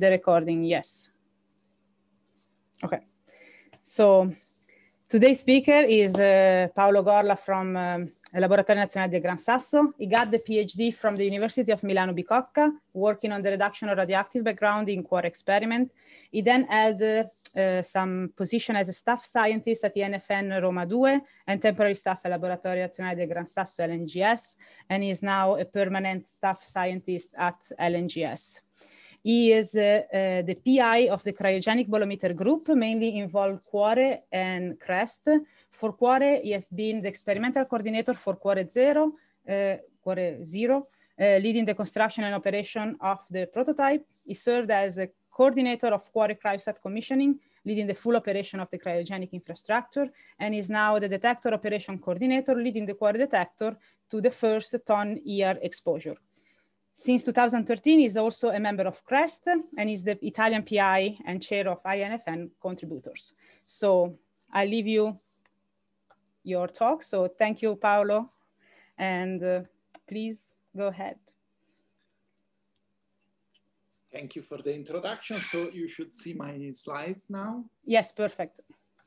the recording, yes. Okay, so today's speaker is uh, Paolo Gorla from um, Laboratorio Nazionale del Gran Sasso. He got the PhD from the University of Milano Bicocca, working on the reduction of radioactive background in core experiment. He then held uh, some position as a staff scientist at the NFN Roma 2 and temporary staff at Laboratorio Nazionale del Gran Sasso, LNGS, and he is now a permanent staff scientist at LNGS. He is uh, uh, the PI of the cryogenic bolometer group, mainly involved QUaRE and CREST. For QUaRE, he has been the experimental coordinator for quare Zero, uh, Zero, uh, leading the construction and operation of the prototype. He served as a coordinator of QUaRE Cryostat commissioning, leading the full operation of the cryogenic infrastructure, and is now the detector operation coordinator, leading the QUaRE detector to the first ton year exposure since 2013 is also a member of CREST and is the Italian PI and chair of INFN contributors. So I leave you your talk. So thank you, Paolo, and uh, please go ahead. Thank you for the introduction. So you should see my slides now. Yes, perfect.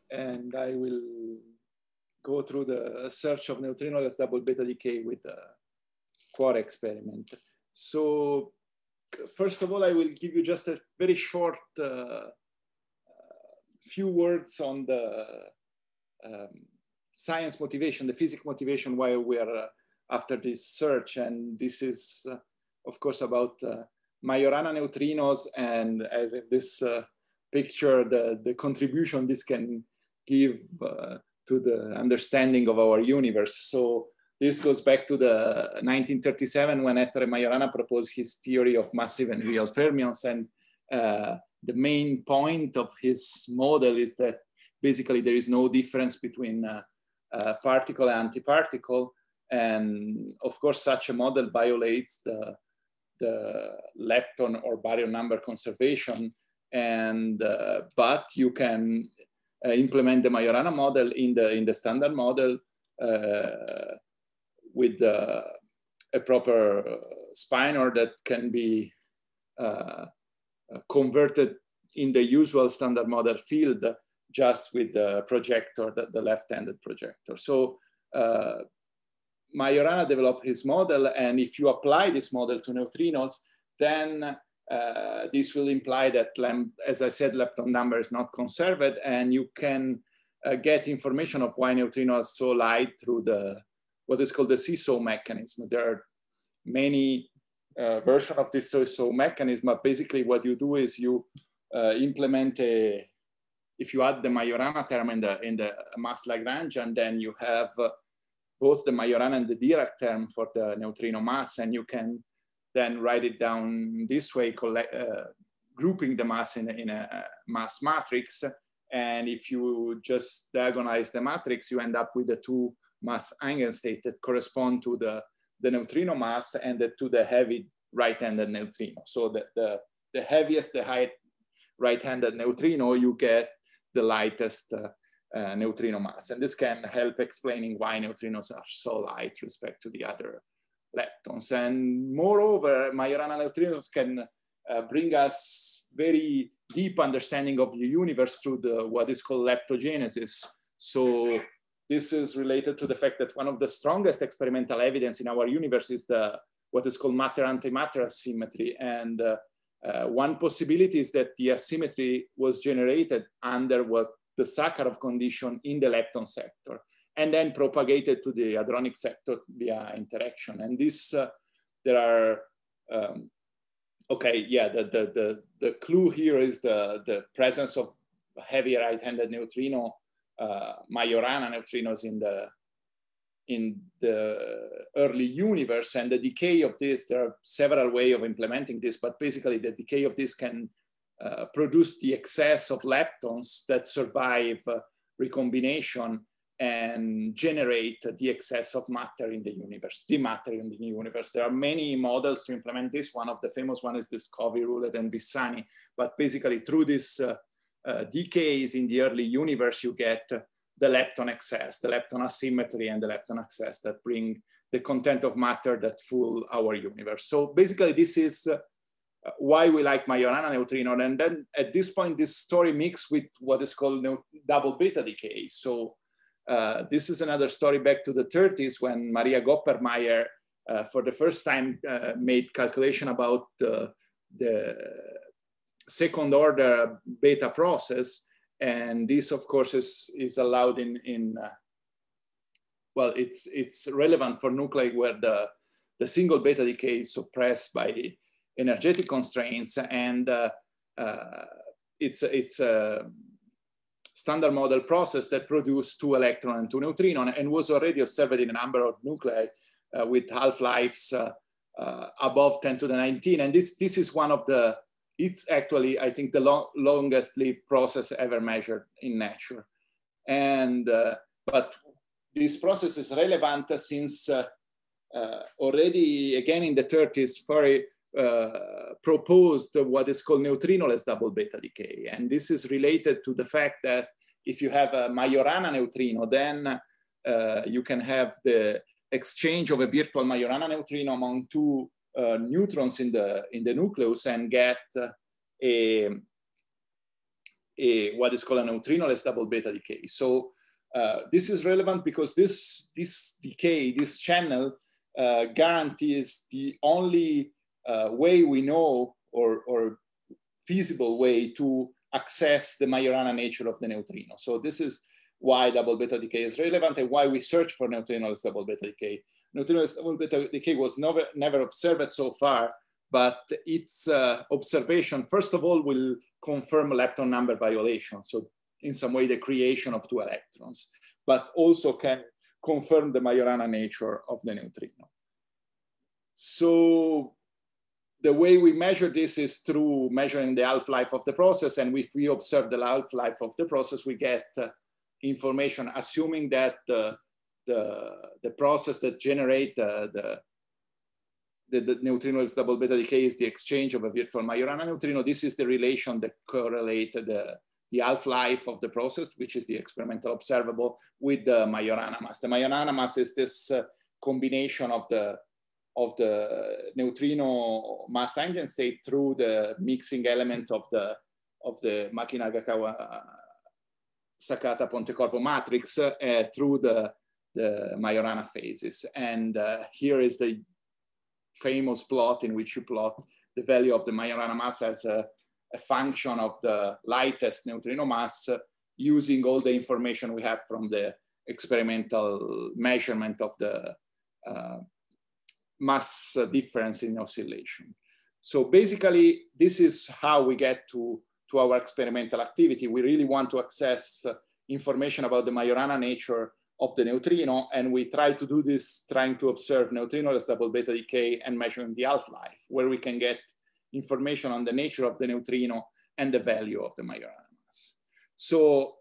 And I will go through the search of neutrinoless double beta decay with the core experiment. So first of all, I will give you just a very short uh, uh, few words on the um, science motivation, the physics motivation, why we are uh, after this search. And this is, uh, of course, about uh, Majorana neutrinos and as in this uh, picture, the, the contribution this can give to the understanding of our universe. So this goes back to the 1937 when Ettore Majorana proposed his theory of massive and real fermions. And uh, the main point of his model is that basically there is no difference between uh, uh, particle and antiparticle. And of course, such a model violates the, the lepton or baryon number conservation. And, uh, but you can uh, implement the Majorana model in the, in the standard model uh, with uh, a proper spinor that can be uh, uh, converted in the usual standard model field just with the projector, the, the left-handed projector. So uh, Majorana developed his model and if you apply this model to neutrinos, then uh, this will imply that, as I said, Lepton number is not conserved and you can uh, get information of why neutrinos are so light through the what is called the seesaw mechanism. There are many uh, version of this seesaw mechanism, but basically what you do is you uh, implement a, if you add the Majorana term in the, in the mass Lagrange, and then you have uh, both the Majorana and the Dirac term for the neutrino mass, and you can then write it down this way, collect, uh, grouping the mass in, in a uh, mass matrix. And if you just diagonalize the matrix, you end up with the two mass eigenstate that correspond to the, the neutrino mass and the, to the heavy right-handed neutrino. So the, the, the heaviest, the high right-handed neutrino, you get the lightest uh, uh, neutrino mass. And this can help explaining why neutrinos are so light respect to the other leptons. And moreover, Majorana neutrinos can uh, bring us very deep understanding of the universe through the, what is called leptogenesis. So this is related to the fact that one of the strongest experimental evidence in our universe is the what is called matter-antimatter asymmetry. And uh, uh, one possibility is that the asymmetry was generated under what the Sakharov condition in the lepton sector, and then propagated to the hadronic sector via interaction. And this, uh, there are, um, okay, yeah, the, the, the, the clue here is the, the presence of heavy right-handed neutrino uh, Majorana neutrinos in the in the early universe and the decay of this, there are several ways of implementing this, but basically the decay of this can uh, produce the excess of leptons that survive uh, recombination and generate the excess of matter in the universe, the matter in the universe. There are many models to implement this. One of the famous one is this Covey rule at Nbissani, but basically through this uh, uh, decays in the early universe, you get the lepton excess, the lepton asymmetry and the lepton excess that bring the content of matter that fool our universe. So basically this is uh, why we like Majorana neutrino. And then at this point, this story mix with what is called double beta decay. So uh, this is another story back to the 30s when Maria Goppermeyer, uh, for the first time, uh, made calculation about uh, the second order beta process. And this of course is, is allowed in, in uh, well, it's, it's relevant for nuclei where the, the single beta decay is suppressed by energetic constraints and uh, uh, it's, it's a standard model process that produced two electron and two neutrino, and was already observed in a number of nuclei uh, with half-lives uh, uh, above 10 to the 19. And this, this is one of the it's actually, I think, the long, longest lived process ever measured in nature. And, uh, but this process is relevant since uh, uh, already, again, in the 30s, Ferry uh, proposed what is called neutrinoless double beta decay. And this is related to the fact that if you have a Majorana neutrino, then uh, you can have the exchange of a virtual Majorana neutrino among two uh, neutrons in the, in the nucleus and get uh, a, a, what is called a neutrinoless double beta decay. So uh, this is relevant because this, this decay, this channel uh, guarantees the only uh, way we know or, or feasible way to access the Majorana nature of the neutrino. So this is why double beta decay is relevant and why we search for neutrinoless double beta decay. Neutrinos orbit decay was never, never observed so far, but its uh, observation, first of all, will confirm lepton number violation. So in some way, the creation of two electrons, but also can confirm the Majorana nature of the neutrino. So the way we measure this is through measuring the half-life of the process. And if we observe the half-life of the process, we get uh, information assuming that uh, the, the process that generate uh, the, the, the neutrinos double beta decay is the exchange of a virtual Majorana neutrino. This is the relation that correlate the, the half-life of the process, which is the experimental observable with the Majorana mass. The Majorana mass is this uh, combination of the of the neutrino mass engine state through the mixing element of the of the Makinagakawa uh, Sakata Pontecorvo matrix uh, through the the Majorana phases. And uh, here is the famous plot in which you plot the value of the Majorana mass as a, a function of the lightest neutrino mass uh, using all the information we have from the experimental measurement of the uh, mass difference in oscillation. So basically, this is how we get to, to our experimental activity. We really want to access information about the Majorana nature of the neutrino. And we try to do this trying to observe neutrino as double beta decay and measuring the half-life, where we can get information on the nature of the neutrino and the value of the Majorana mass. So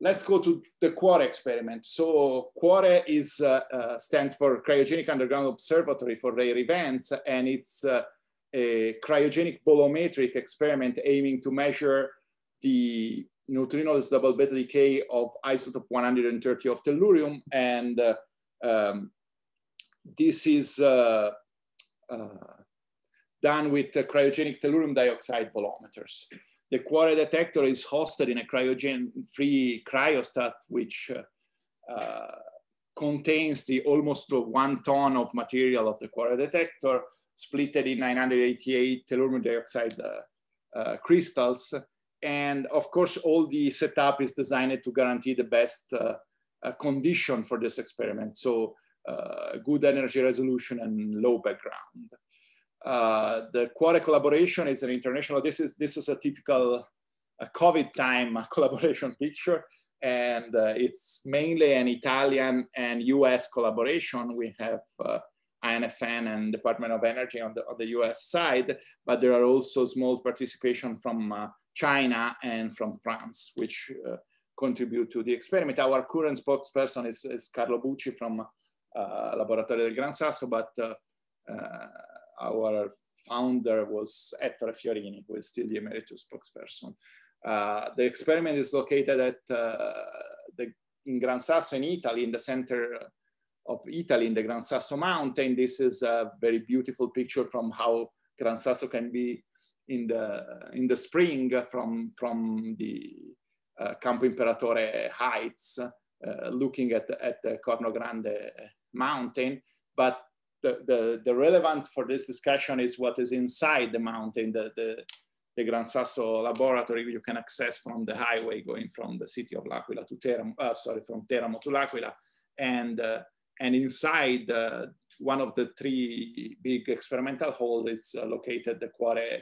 let's go to the Quare experiment. So Quare is, uh, uh, stands for Cryogenic Underground Observatory for Rare Events, and it's uh, a cryogenic bolometric experiment aiming to measure the neutrinos double beta decay of isotope 130 of tellurium. And uh, um, this is uh, uh done with cryogenic tellurium dioxide bolometers. The quora detector is hosted in a cryogen-free cryostat, which uh, uh, contains the almost one ton of material of the quora detector, split in 988 tellurium dioxide uh, crystals. And of course, all the setup is designed to guarantee the best uh, uh, condition for this experiment. So uh, good energy resolution and low background. Uh, the Quora collaboration is an international, this is, this is a typical uh, COVID time collaboration picture. And uh, it's mainly an Italian and US collaboration. We have INFN and Department of Energy on the, on the US side, but there are also small participation from China and from France, which uh, contribute to the experiment. Our current spokesperson is, is Carlo Bucci from uh, Laboratorio del Gran Sasso, but uh, uh, our founder was Ettore Fiorini, who is still the emeritus spokesperson. Uh, the experiment is located at the, in Gran Sasso in Italy, in the center of Italy in the Gran Sasso mountain. This is a very beautiful picture from how Gran Sasso can be in the in the spring from from the uh, Campo Imperatore heights, uh, looking at at the Corno Grande mountain. But the, the the relevant for this discussion is what is inside the mountain, the the the Gran Sasso laboratory you can access from the highway going from the city of L'Aquila to Teramo, uh, sorry, from Teramo to L'Aquila. And, uh, and inside uh, one of the three big experimental halls is uh, located the Cuore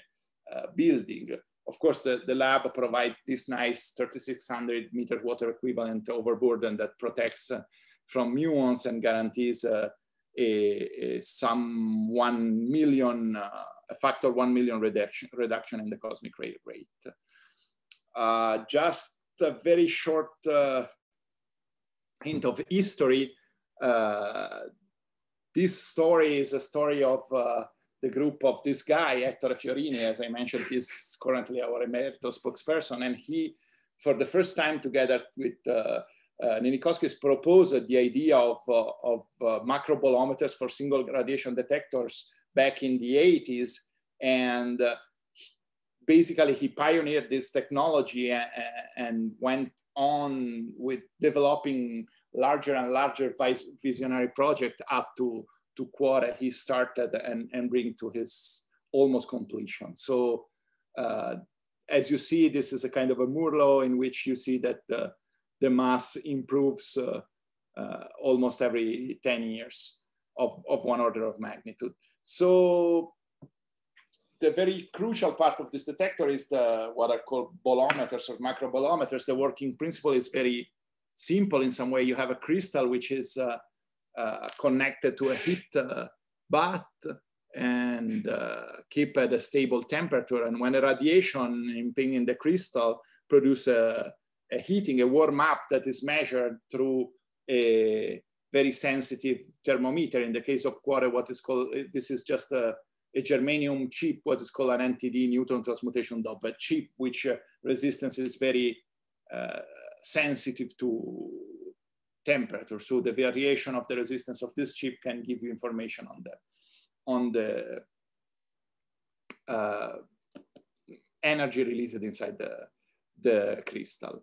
uh, building. Of course, the, the, lab provides this nice 3,600 meter water equivalent overburden that protects uh, from muons and guarantees a, a, some 1 million, a factor 1 million reduction, reduction in the cosmic ray rate. just a very short hint of history, uh, this story is a story of uh, the group of this guy, Ettore Fiorini, as I mentioned, he's currently our emeritus spokesperson. And he, for the first time together with uh, uh, Ninikoskis, proposed the idea of, uh, of uh, macrobolometers for single radiation detectors back in the 80s. And uh, basically he pioneered this technology and, and went on with developing larger and larger visionary project up to, to Quora he started and, and bring to his almost completion. So uh, as you see, this is a kind of a law in which you see that the, the mass improves uh, uh, almost every 10 years of, of one order of magnitude. So the very crucial part of this detector is the what are called bolometers or macrobolometers. The working principle is very simple in some way. You have a crystal which is uh, uh, connected to a heat uh, bath and uh, keep at a stable temperature. And when a radiation impinging the crystal produce a, a heating, a warm up that is measured through a very sensitive thermometer. In the case of quarter, what is called, uh, this is just a, a germanium chip, what is called an NTD, neutron transmutation doppler chip, which uh, resistance is very uh, sensitive to temperature. So the variation of the resistance of this chip can give you information on the, on the uh, energy released inside the, the crystal.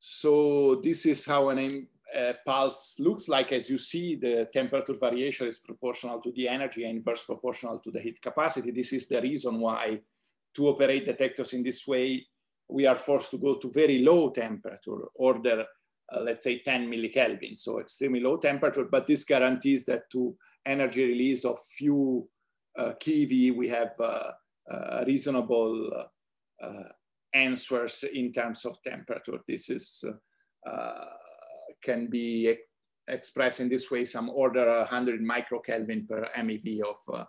So this is how an uh, pulse looks like. As you see, the temperature variation is proportional to the energy and inverse proportional to the heat capacity. This is the reason why to operate detectors in this way, we are forced to go to very low temperature, order, uh, let's say 10 millikelvin, so extremely low temperature, but this guarantees that to energy release of few uh, kV, we have uh, uh, reasonable uh, answers in terms of temperature. This is, can be ex expressed in this way, some order 100 microkelvin per MeV of,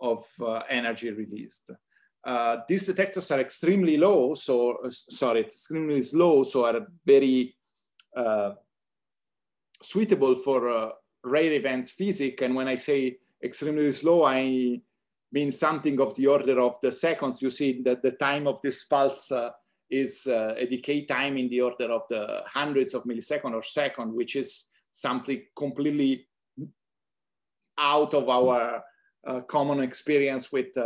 of energy released uh, these detectors are extremely low, so uh, sorry, extremely slow, so are very uh, suitable for uh, rare events physics. And when I say extremely slow, I mean something of the order of the seconds. You see that the time of this pulse uh, is uh, a decay time in the order of the hundreds of milliseconds or second, which is something completely out of our common experience with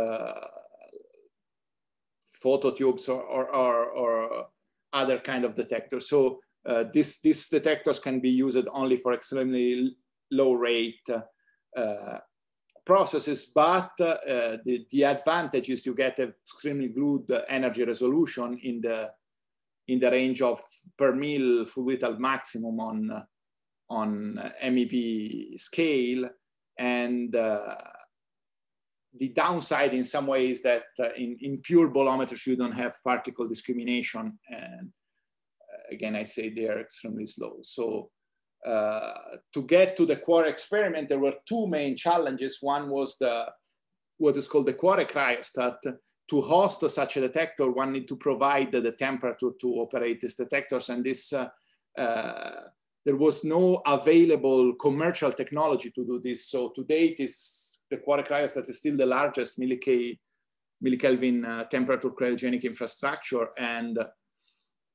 phototubes or, or, or, or other kind of detectors. So uh, this, these detectors can be used only for extremely low rate uh, processes, but uh, the, the advantage is you get extremely good energy resolution in the, in the range of per mil fluidal maximum on, on MEV scale. And uh, the downside in some ways that uh, in, in pure bolometers, you don't have particle discrimination. And uh, again, I say they are extremely slow. So uh, to get to the core experiment, there were two main challenges. One was the what is called the core cryostat. To host such a detector, one need to provide the, temperature to operate these detectors. And this, uh, uh, there was no available commercial technology to do this. So today it is the quark cryostat is still the largest milli millikelvin uh, temperature cryogenic infrastructure and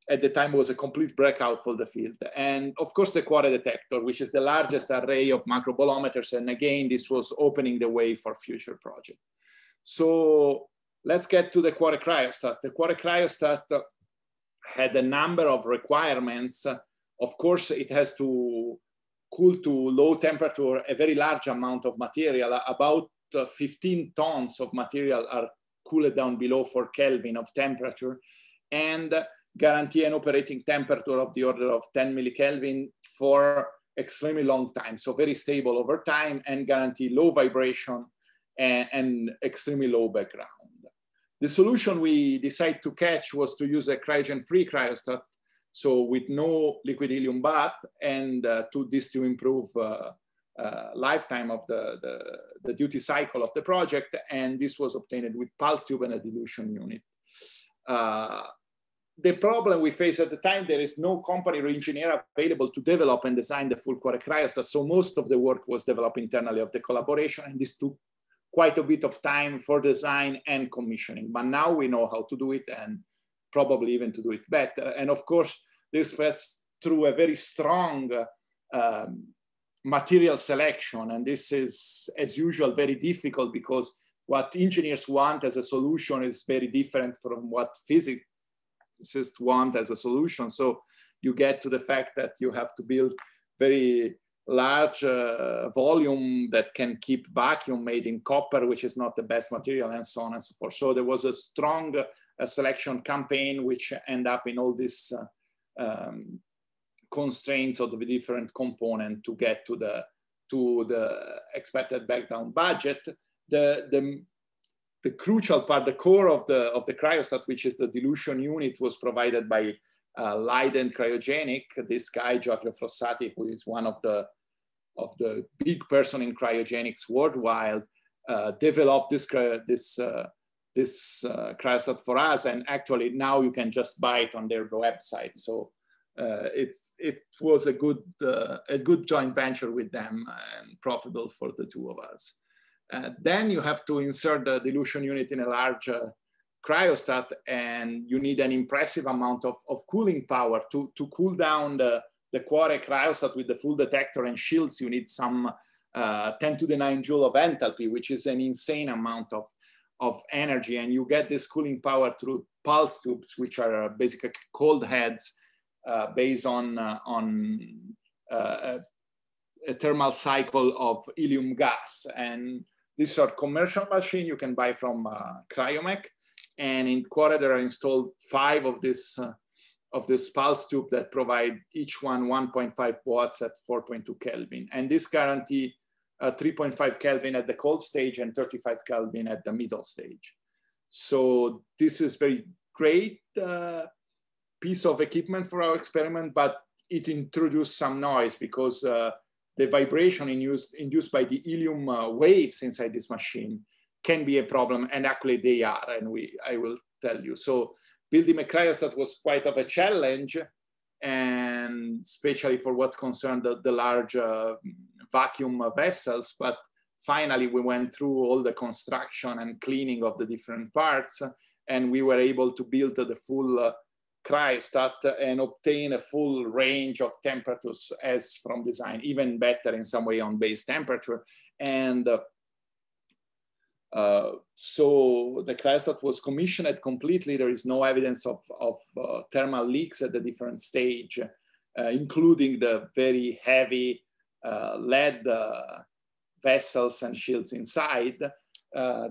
at the time was a complete breakout for the field. And of course, the Quark detector, which is the largest array of microbolometers. And again, this was opening the way for future projects. So let's get to the Quark cryostat. The Quark cryostat had a number of requirements. Of course, it has to cool to low temperature a very large amount of material. About uh, 15 tons of material are cooled down below 4 Kelvin of temperature and guarantee an operating temperature of the order of 10 millikelvin for extremely long time. So very stable over time and guarantee low vibration and, and extremely low background. The solution we decided to catch was to use a cryogen-free cryostat so with no liquid helium bath and uh, to this to improve uh, uh, lifetime of the, the, the, duty cycle of the project. And this was obtained with pulse tube and a dilution unit. Uh, the problem we face at the time, there is no company or engineer available to develop and design the full core cryostat. So most of the work was developed internally of the collaboration and this took quite a bit of time for design and commissioning. But now we know how to do it and probably even to do it better. And of course, this was through a very strong um, material selection. And this is, as usual, very difficult because what engineers want as a solution is very different from what physicists want as a solution. So you get to the fact that you have to build very large uh, volume that can keep vacuum made in copper, which is not the best material and so on and so forth. So there was a strong selection campaign, which end up in all these uh, um, constraints of the different component to get to the to the expected backdown budget. The, the the crucial part, the core of the of the cryostat, which is the dilution unit, was provided by uh, Leiden Cryogenic. This guy Giorgio Frossati, who is one of the of the big person in cryogenics worldwide, uh, developed this this uh, this uh, for us. And actually now you can just buy it on their website. So uh, it's, it was a good, uh, a good joint venture with them and profitable for the two of us. Uh, then you have to insert the dilution unit in a large cryostat and you need an impressive amount of, of cooling power to, to cool down the, the Quare cryostat with the full detector and shields, you need some uh, 10 to the 9 joule of enthalpy, which is an insane amount of, of energy and you get this cooling power through pulse tubes, which are uh, basically cold heads uh, based on, uh, on uh, a thermal cycle of helium gas. And these are commercial machine you can buy from uh, Cryomec. And in Quora, there are installed five of this uh, of this pulse tube that provide each one 1.5 watts at 4.2 Kelvin. And this guarantee uh, 3.5 Kelvin at the cold stage and 35 Kelvin at the middle stage. So this is very great uh, piece of equipment for our experiment, but it introduced some noise because uh, the vibration induced, induced by the helium uh, waves inside this machine can be a problem, and actually they are, and we I will tell you. So building a cryostat was quite of a challenge, and especially for what concerned the, the large uh, vacuum vessels, but finally we went through all the construction and cleaning of the different parts, and we were able to build the full uh, Cryostat and obtain a full range of temperatures as from design, even better in some way on base temperature. And uh, uh, so the cryostat was commissioned completely. There is no evidence of, of uh, thermal leaks at the different stage, uh, including the very heavy uh, lead vessels and shields inside. Uh,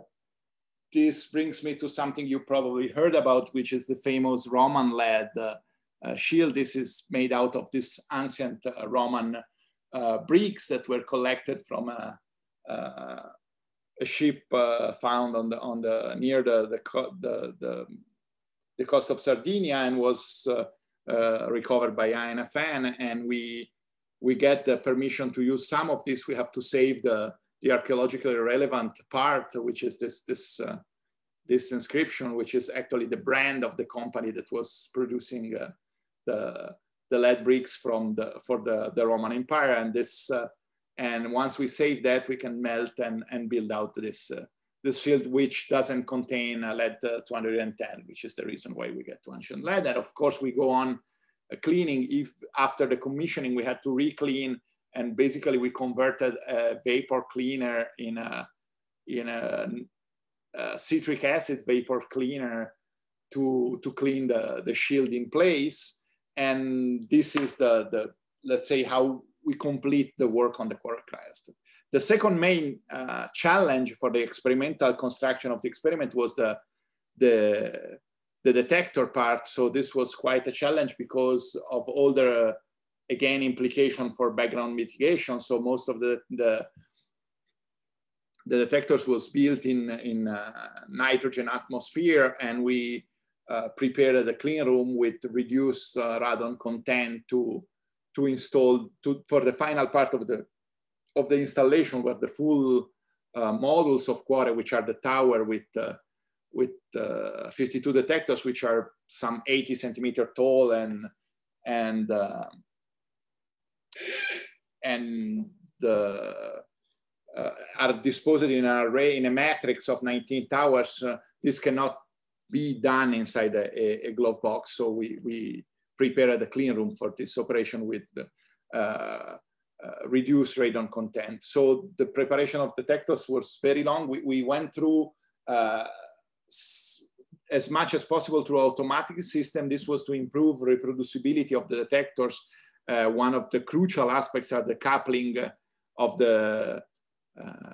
this brings me to something you probably heard about, which is the famous Roman lead uh, shield. This is made out of these ancient Roman bricks that were collected from a, a ship uh, found on the on the near the the the, the, the coast of Sardinia and was uh, uh, recovered by INFN, and we we get the permission to use some of this, we have to save the, the archaeologically relevant part, which is this, this, uh, this inscription, which is actually the brand of the company that was producing uh, the, the lead bricks from the, for the, the Roman Empire. And, this, uh, and once we save that, we can melt and, and build out this, uh, this shield, which doesn't contain lead uh, 210, which is the reason why we get to ancient lead. And of course, we go on cleaning if after the commissioning we had to re-clean and basically we converted a vapor cleaner in a, in a, a citric acid vapor cleaner to, to clean the, the shield in place. And this is the, the, let's say how we complete the work on the core cryostand. The second main uh, challenge for the experimental construction of the experiment was the, the the detector part. So this was quite a challenge because of all the, again, implication for background mitigation. So most of the, the, the detectors was built in, in uh, nitrogen atmosphere and we uh, prepared a clean room with reduced uh, radon content to, to install to, for the final part of the, of the installation where the full uh, models of Quora, which are the tower with uh, with uh, 52 detectors, which are some 80 centimeter tall and and um, uh, and the, uh, are disposed in an array in a matrix of 19 towers. Uh, this cannot be done inside a, a, glove box, so we we prepared a clean room for this operation with. Uh, uh, reduced radon content. So the preparation of detectors was very long. We, we went through uh, as much as possible through automatic system. This was to improve reproducibility of the detectors. Uh, one of the crucial aspects are the coupling of the uh,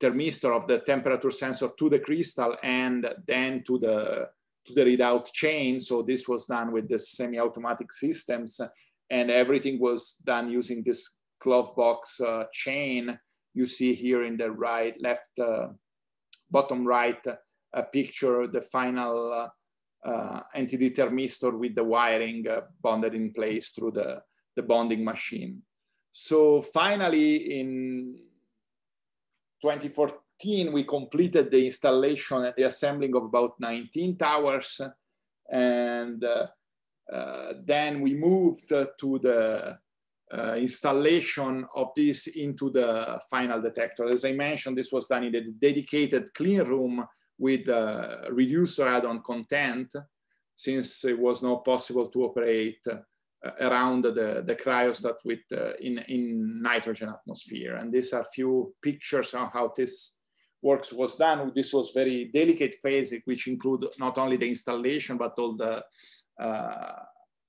thermistor of the temperature sensor to the crystal and then to the to the readout chain. So this was done with the semi-automatic systems and everything was done using this glove box uh, chain you see here in the right left uh, bottom right picture the final antidetermistor uh, uh, with the wiring uh, bonded in place through the, the bonding machine. So finally, in 2014, we completed the installation and the assembling of about 19 towers. And uh, uh, then we moved to the installation of this into the final detector. As I mentioned, this was done in a dedicated clean room with uh, reducer add-on content since it was not possible to operate uh, around the, the cryostat with, uh, in, in nitrogen atmosphere. And these are few pictures on how this works was done. This was very delicate phase, which include not only the installation, but all the uh,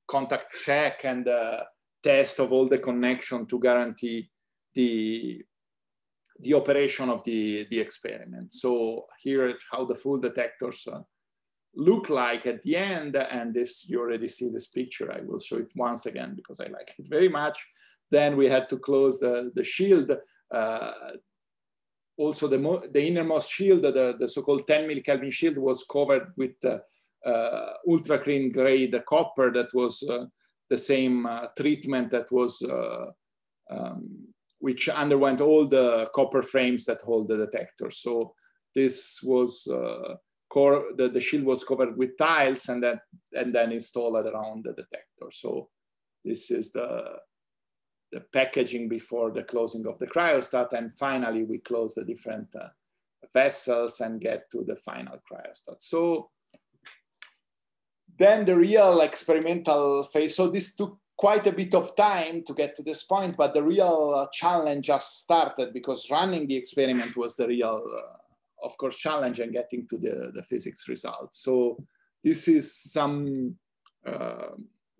contact check and uh, test of all the connection to guarantee the the operation of the, the experiment. So here how the full detectors uh, look like at the end, and this, you already see this picture. I will show it once again because I like it very much. Then we had to close the, the shield, uh, also the, the innermost shield, the, the so-called 10 millikelvin shield was covered with uh, uh, ultra clean grade copper that was uh, the same uh, treatment that was uh, um, which underwent all the copper frames that hold the detector. So this was uh, core, the, the, shield was covered with tiles and then, and then installed around the detector. So this is the, the packaging before the closing of the cryostat. And finally, we close the different uh, vessels and get to the final cryostat. So then the real experimental phase. So this took quite a bit of time to get to this point, but the real uh, challenge just started because running the experiment was the real, uh, of course, challenge and getting to the, the physics results. So this is some uh,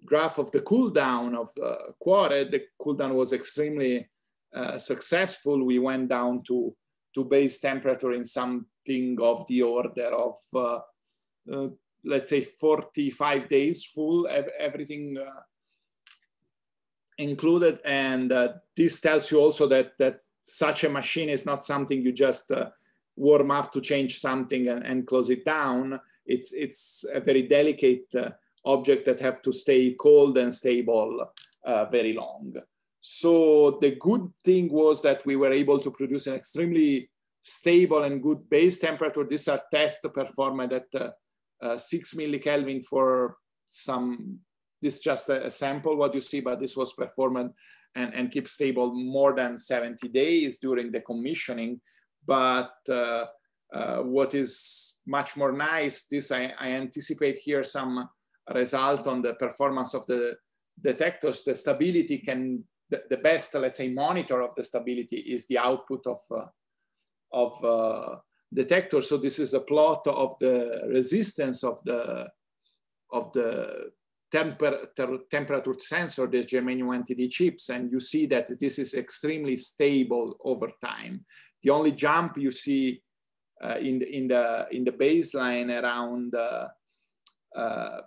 graph of the cooldown of uh, Quora. The cooldown was extremely uh, successful. We went down to, to base temperature in something of the order of, uh, uh, let's say, 45 days full, everything included. And uh, this tells you also that, that such a machine is not something you just uh, warm up to change something and, and, close it down. It's, it's a very delicate uh, object that have to stay cold and stable uh, very long. So the good thing was that we were able to produce an extremely stable and good base temperature. These are tests performed at uh, uh, 6 millikelvin for some this is just a, sample what you see, but this was performed and, and keep stable more than 70 days during the commissioning. But uh, uh, what is much more nice, this I, I, anticipate here some result on the performance of the detectors. The stability can, the, the best, let's say, monitor of the stability is the output of, uh, of uh, detector. So this is a plot of the resistance of the, of the temper temperature sensor, the Germanium NTD chips, and you see that this is extremely stable over time. The only jump you see uh, in, the, in, the, in the baseline around uh, uh,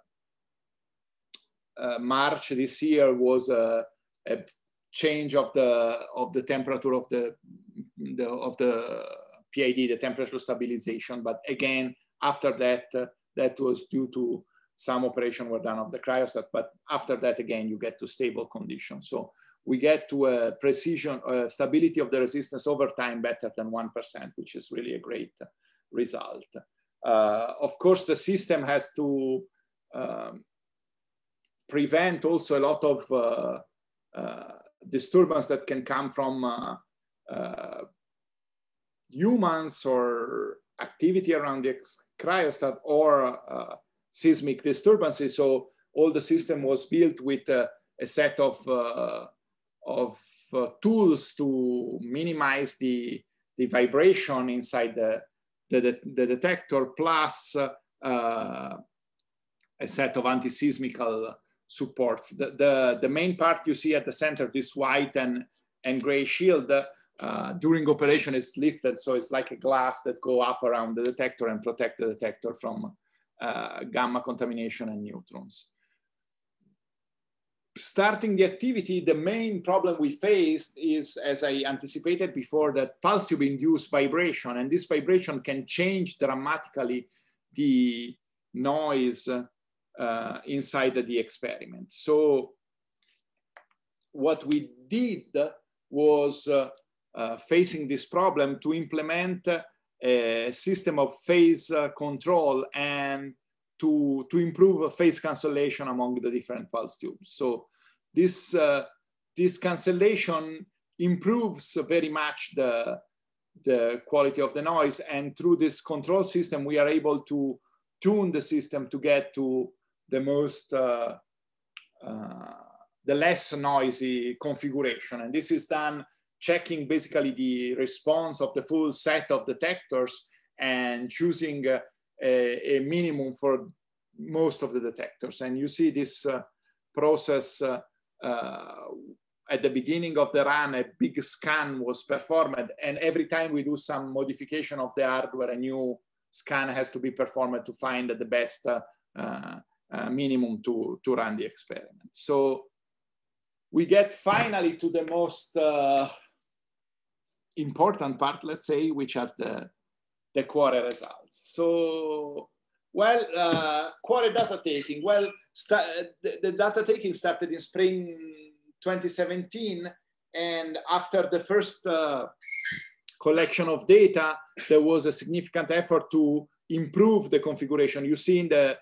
uh, March this year was a, a change of the, of the temperature of the, the of the PID, the temperature stabilization. But again, after that, uh, that was due to some operation were done of the cryostat, but after that, again, you get to stable condition. So we get to a precision, uh, stability of the resistance over time better than 1%, which is really a great result. Uh, of course, the system has to um, prevent also a lot of uh, uh, disturbance that can come from uh, uh, humans or activity around the cryostat or uh, seismic disturbances. So all the system was built with uh, a set of, uh, of uh, tools to minimize the, the vibration inside the, the, the detector, plus uh, a set of anti-seismical supports. The, the, the, main part you see at the center, this white and, and gray shield, uh, during operation is lifted, so it's like a glass that go up around the detector and protect the detector from, uh, gamma contamination and neutrons. Starting the activity, the main problem we faced is, as I anticipated before, that pulse tube induced vibration, and this vibration can change dramatically the noise uh, inside the experiment. So what we did was uh, uh, facing this problem to implement a system of phase uh, control and to, to improve phase cancellation among the different pulse tubes. So this, uh, this cancellation improves very much the, the quality of the noise. And through this control system, we are able to tune the system to get to the most, uh, uh, the less noisy configuration. And this is done checking basically the response of the full set of detectors and choosing uh, a, a minimum for most of the detectors. And you see this uh, process uh, at the beginning of the run, a big scan was performed. And every time we do some modification of the hardware, a new scan has to be performed to find the best uh, uh, minimum to, to run the experiment. So we get finally to the most uh, important part, let's say, which are the, the core results. So, well, uh, query data taking, well, the, the data taking started in spring 2017 and after the first uh, collection of data, there was a significant effort to improve the configuration. You see in, the,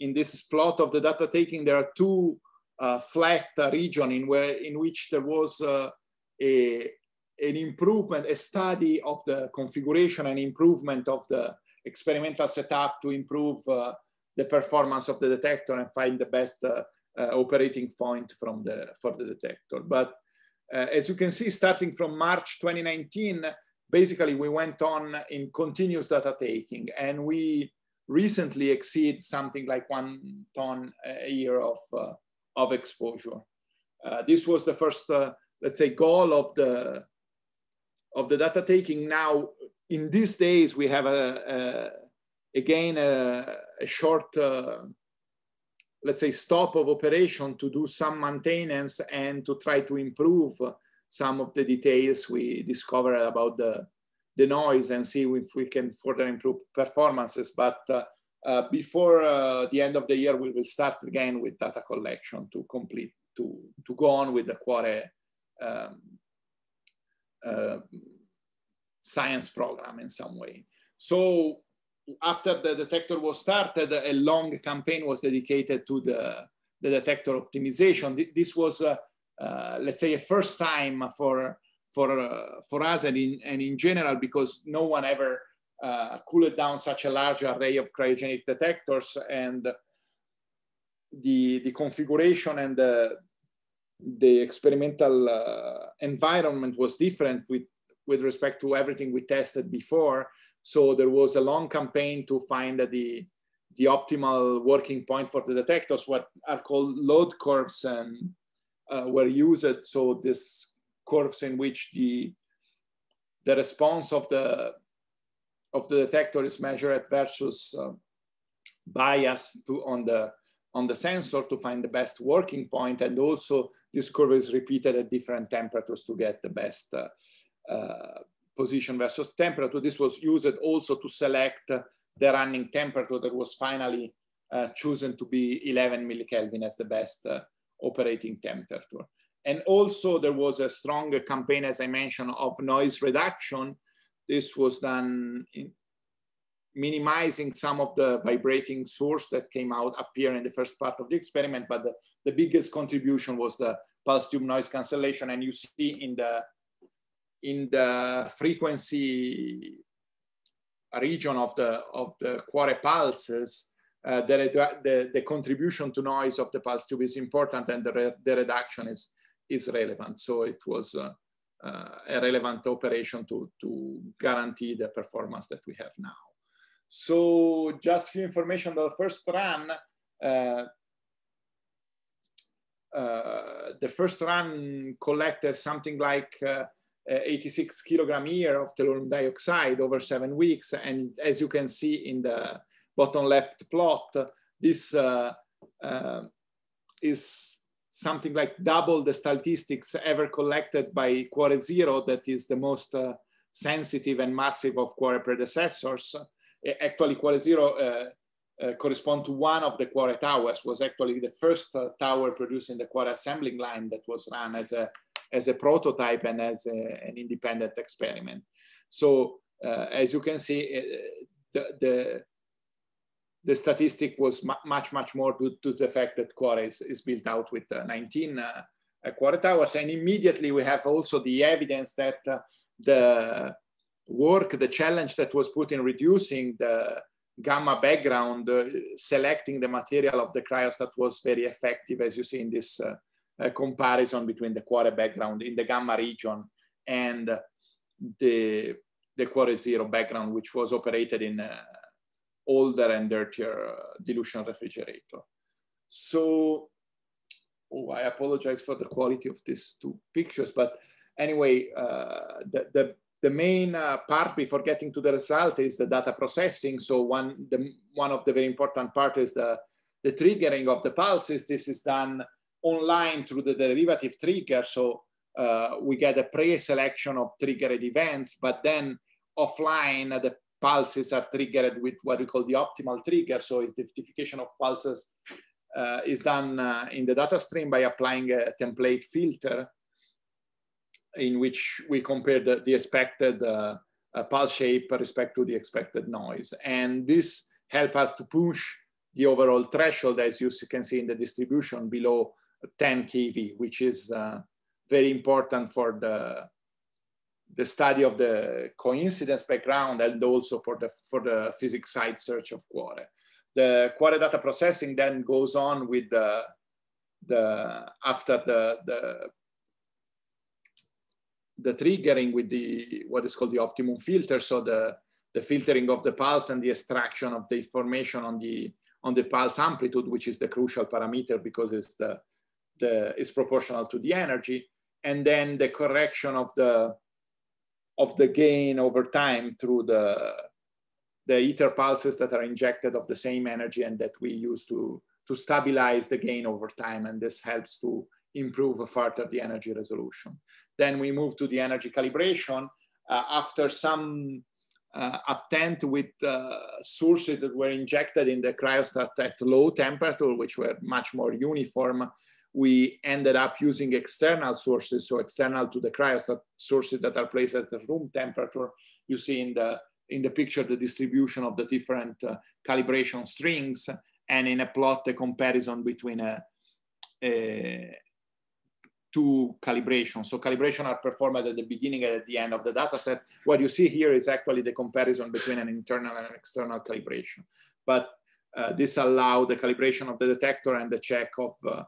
in this plot of the data taking, there are two uh, flat region in, where, in which there was uh, a, an improvement, a study of the configuration and improvement of the experimental setup to improve uh, the performance of the detector and find the best uh, uh, operating point from the, for the detector. But uh, as you can see, starting from March 2019, basically we went on in continuous data taking and we recently exceed something like one ton a year of, uh, of exposure. Uh, this was the first, let's say, goal of the of the data taking now in these days we have a, a again a, a short uh, let's say stop of operation to do some maintenance and to try to improve some of the details we discovered about the the noise and see if we can further improve performances but uh, uh, before uh, the end of the year we will start again with data collection to complete to to go on with the quare um, uh, science program in some way. So after the detector was started, a long campaign was dedicated to the, the detector optimization. This was, uh, uh, let's say, a first time for, for, uh, for us and in, and in general, because no one ever uh, cooled down such a large array of cryogenic detectors and the, the configuration and the, the experimental uh, environment was different with, with respect to everything we tested before. So there was a long campaign to find the, the optimal working point for the detectors, what are called load curves and uh, were used. So this curves in which the, the response of the, of the detector is measured versus uh, bias to, on the on the sensor to find the best working point and also this curve is repeated at different temperatures to get the best uh, uh, position versus temperature. This was used also to select the running temperature that was finally uh, chosen to be 11 millikelvin as the best uh, operating temperature. And also there was a strong campaign, as I mentioned, of noise reduction. This was done in, minimizing some of the vibrating source that came out appear in the first part of the experiment, but the, the biggest contribution was the pulse tube noise cancellation. And you see in the, in the frequency region of the, of the quare pulses, uh, the, the, the, contribution to noise of the pulse tube is important and the, re the reduction is, is relevant. So it was uh, uh, a relevant operation to, to guarantee the performance that we have now. So just few information the first run, uh, uh, the first run collected something like uh, 86 kilogram year of tellurium dioxide over seven weeks. And as you can see in the bottom left plot, this uh, uh, is something like double the statistics ever collected by Quare Zero, that is the most uh, sensitive and massive of Quare predecessors actually quarter zero uh, uh, correspond to one of the quarter towers was actually the first uh, tower produced in the quarter assembling line that was run as a as a prototype and as a, an independent experiment. So uh, as you can see, uh, the, the, the statistic was mu much much more due to the fact that quarter is, is built out with uh, 19 quarter towers, and immediately we have also the evidence that the work, the challenge that was put in reducing the gamma background, uh, selecting the material of the cryostat was very effective, as you see in this uh, uh, comparison between the quarry background in the gamma region and the, the quarry zero background, which was operated in uh, older and dirtier uh, dilution refrigerator. So, oh, I apologize for the quality of these two pictures, but anyway, uh, the, the the main uh, part before getting to the result is the data processing. So one, the, one of the very important part is the, the triggering of the pulses. This is done online through the derivative trigger. So uh, we get a pre-selection of triggered events, but then offline the pulses are triggered with what we call the optimal trigger. So the identification of pulses uh, is done uh, in the data stream by applying a template filter in which we compared the, the expected uh, uh pulse shape respect to the expected noise. And this helped us to push the overall threshold, as you can see in the distribution, below 10 kV, which is uh, very important for the, the study of the coincidence background and also for the, for the physics side search of Quare. The Quare data processing then goes on with the, the after the, the the triggering with the what is called the optimum filter. So the, the filtering of the pulse and the extraction of the information on the on the pulse amplitude, which is the crucial parameter because it's the, the is proportional to the energy, and then the correction of the of the gain over time through the the ether pulses that are injected of the same energy and that we use to to stabilize the gain over time. And this helps to improve further the energy resolution. Then we move to the energy calibration. Uh, after some uh, attempt with uh, sources that were injected in the cryostat at low temperature, which were much more uniform, we ended up using external sources, so external to the cryostat sources that are placed at the room temperature. You see in the in the picture the distribution of the different uh, calibration strings, and in a plot the comparison between a, a two calibrations. So calibration are performed at the beginning and at the end of the data set. What you see here is actually the comparison between an internal and an external calibration. But uh, this allow the calibration of the detector and the check of, uh,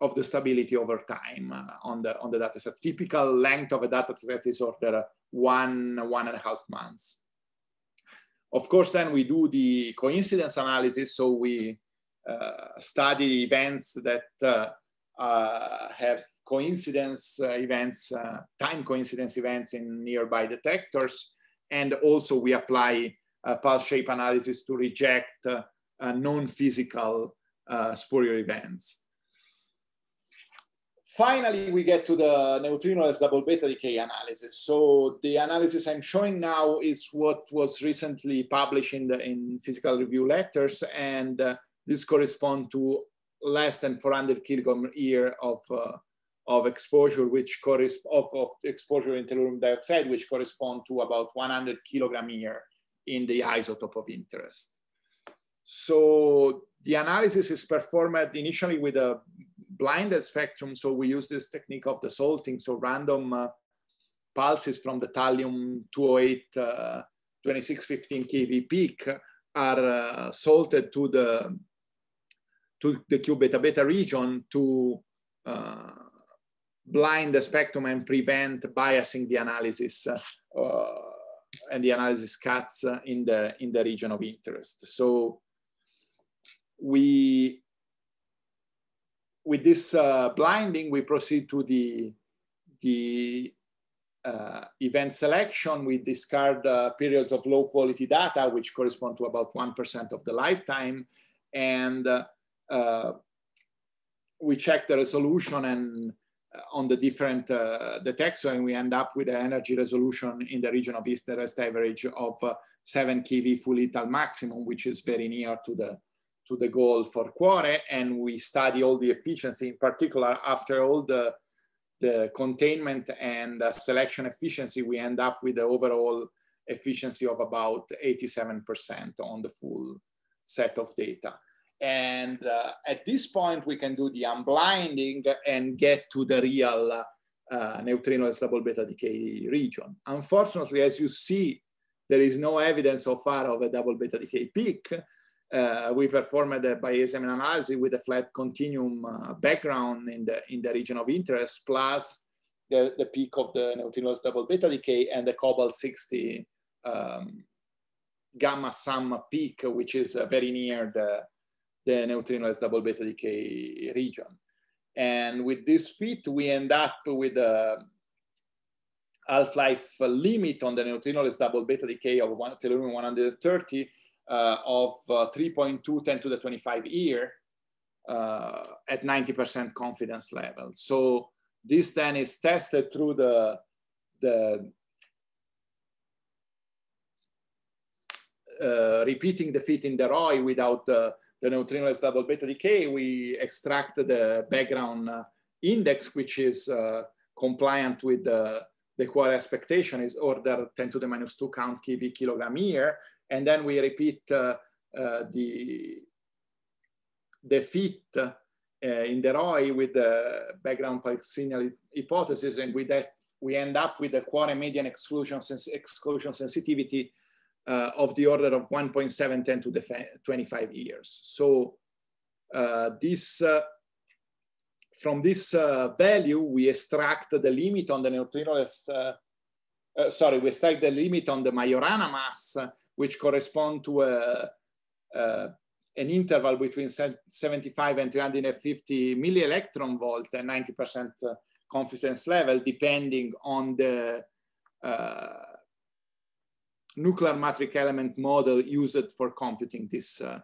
of the stability over time uh, on, the, on the set. Typical length of a data set is order uh, one, one and a half months. Of course, then we do the coincidence analysis. So we uh, study events that uh, have coincidence uh, events, uh, time coincidence events in nearby detectors. And also we apply pulse shape analysis to reject uh, non-physical spurious events. Finally, we get to the neutrinoless double beta decay analysis. So the analysis I'm showing now is what was recently published in the in physical review letters, and uh, this corresponds to less than 400 kilogram year of uh, of exposure, which of, of exposure in tellurium dioxide, which correspond to about 100 kilogram year in the isotope of interest. So the analysis is performed initially with a blinded spectrum. So we use this technique of the salting, so random uh, pulses from the thallium 208 uh, 2615 kV peak are uh, salted to the to the Q beta beta region to uh, blind the spectrum and prevent biasing the analysis uh, and the analysis cuts in the in the region of interest. So we with this uh, blinding, we proceed to the the uh, event selection. We discard uh, periods of low quality data, which correspond to about one percent of the lifetime, and uh, we check the resolution and uh, on the different uh, and we end up with an energy resolution in the region of interest average of uh, 7 kV full ital maximum, which is very near to the, to the goal for Cuore. And we study all the efficiency, in particular, after all the, the containment and uh, selection efficiency, we end up with the overall efficiency of about 87% on the full set of data. And uh, at this point, we can do the unblinding and get to the real uh, neutrinos double beta decay region. Unfortunately, as you see, there is no evidence so far of a double beta decay peak. Uh, we performed a Bayesian analysis with a flat continuum uh, background in the, in the region of interest, plus the, the peak of the neutrinos double beta decay and the cobalt 60 um, gamma sum peak, which is uh, very near the the neutrinos double beta decay region. And with this fit, we end up with a half-life limit on the neutrinoless double beta decay of one, tellurium 130 uh, of uh, 3.2 10 to the 25 year uh, at 90% confidence level. So this then is tested through the, the uh, repeating the fit in the ROI without the uh, the neutrinos double beta decay, we extract the background uh, index, which is uh, compliant with the, the quad expectation is order 10 to the minus 2 count kV kilogram year. And then we repeat uh, uh, the, the fit uh, in the ROI with the background signal hypothesis. And with that, we end up with the quorum median exclusion, sens exclusion sensitivity uh, of the order of 1.7 10 to the 25 years. So uh, this, uh, from this uh, value, we extract the limit on the neutrinos. Uh, uh, sorry, we extract the limit on the Majorana mass, which correspond to a, an interval between 75 and 350 millielectron volt and 90% confidence level, depending on the nuclear matrix element model used for computing this, uh,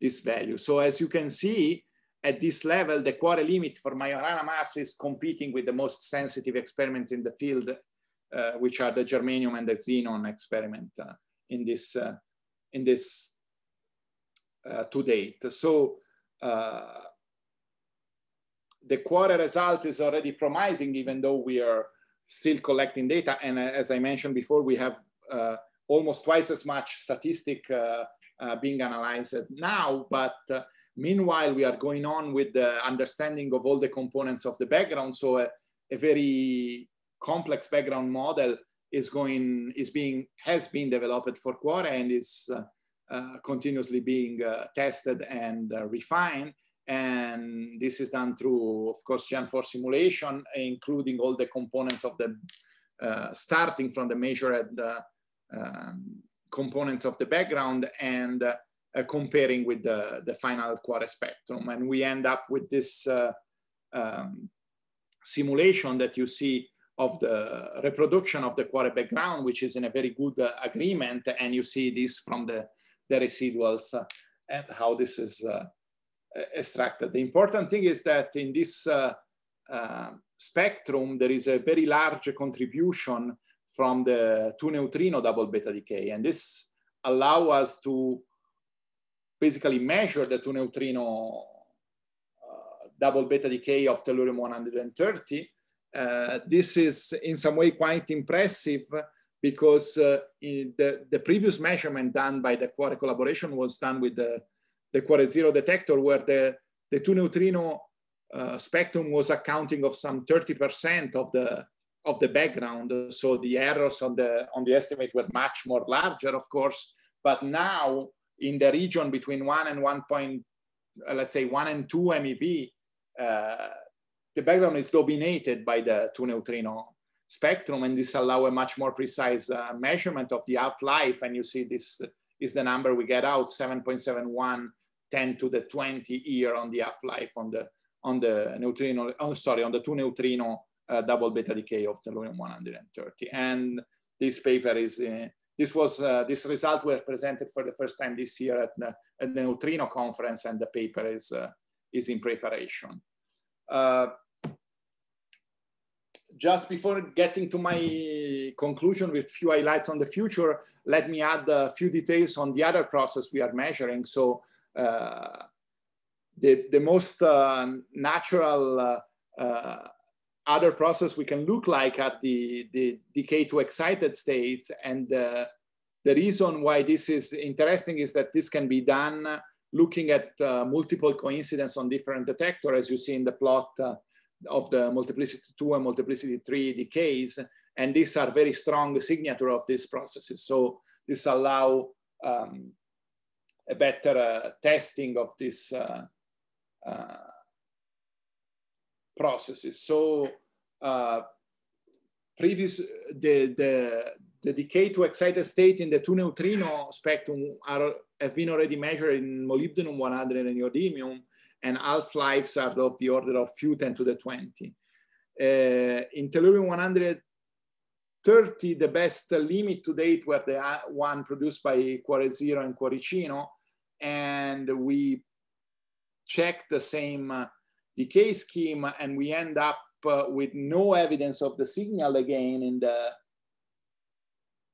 this value. So as you can see, at this level, the quota limit for Majorana mass is competing with the most sensitive experiment in the field, uh, which are the germanium and the xenon experiment uh, in this, uh, in this uh, to date. So uh, the quota result is already promising, even though we are still collecting data. And as I mentioned before, we have uh, almost twice as much statistic uh, uh, being analyzed now, but uh, meanwhile, we are going on with the understanding of all the components of the background. So a, a very complex background model is going is being has been developed for Quora and is uh, uh, continuously being uh, tested and refined. And this is done through, of course, Gen4 simulation, including all the components of the starting from the measured um, components of the background and uh, comparing with the, the final quad spectrum. And we end up with this uh, um, simulation that you see of the reproduction of the quarter background, which is in a very good uh, agreement. And you see this from the, the residuals uh, and how this is uh, extracted. The important thing is that in this uh, spectrum, there is a very large contribution from the two neutrino double beta decay. And this allow us to basically measure the two neutrino uh, double beta decay of tellurium 130. Uh, this is in some way quite impressive because uh, the, the previous measurement done by the Quare collaboration was done with the, the Quare zero detector where the, the two neutrino uh, spectrum was accounting of some 30% of the of the background. So the errors on the, on the estimate were much more larger, of course, but now in the region between one and one point, uh, let's say one and two MeV, uh, the background is dominated by the two neutrino spectrum and this allow a much more precise uh, measurement of the half-life. And you see this is the number we get out, 7.71, 10 to the 20 year on the half-life on the, on the neutrino, oh, sorry, on the two neutrino uh, double beta decay of tellurium 130. And this paper is, uh, this was, uh, this result was presented for the first time this year at the, at the neutrino conference and the paper is, uh, is in preparation. Uh, just before getting to my conclusion with few highlights on the future, let me add a few details on the other process we are measuring. So uh, the, the most um, natural other process we can look like at the, the decay to excited states. And uh, the reason why this is interesting is that this can be done looking at uh, multiple coincidence on different detector, as you see in the plot uh, of the multiplicity two and multiplicity three decays. And these are very strong signature of these processes. So this allow um, a better uh, testing of this uh, uh, processes. So uh, previous, the, the, the decay to excited state in the two neutrino spectrum are, have been already measured in molybdenum 100 and neodymium, and half lives are of the order of few 10 to the 20. Uh, in tellurium 130, the best limit to date were the uh, one produced by Cuore Zero and Cuoricino, and we checked the same uh, decay scheme and we end up uh, with no evidence of the signal again in the